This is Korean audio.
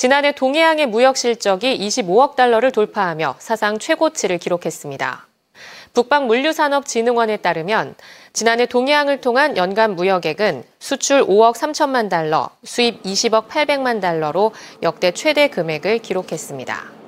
지난해 동해양의 무역 실적이 25억 달러를 돌파하며 사상 최고치를 기록했습니다. 북방물류산업진흥원에 따르면 지난해 동해양을 통한 연간 무역액은 수출 5억 3천만 달러, 수입 20억 8백만 달러로 역대 최대 금액을 기록했습니다.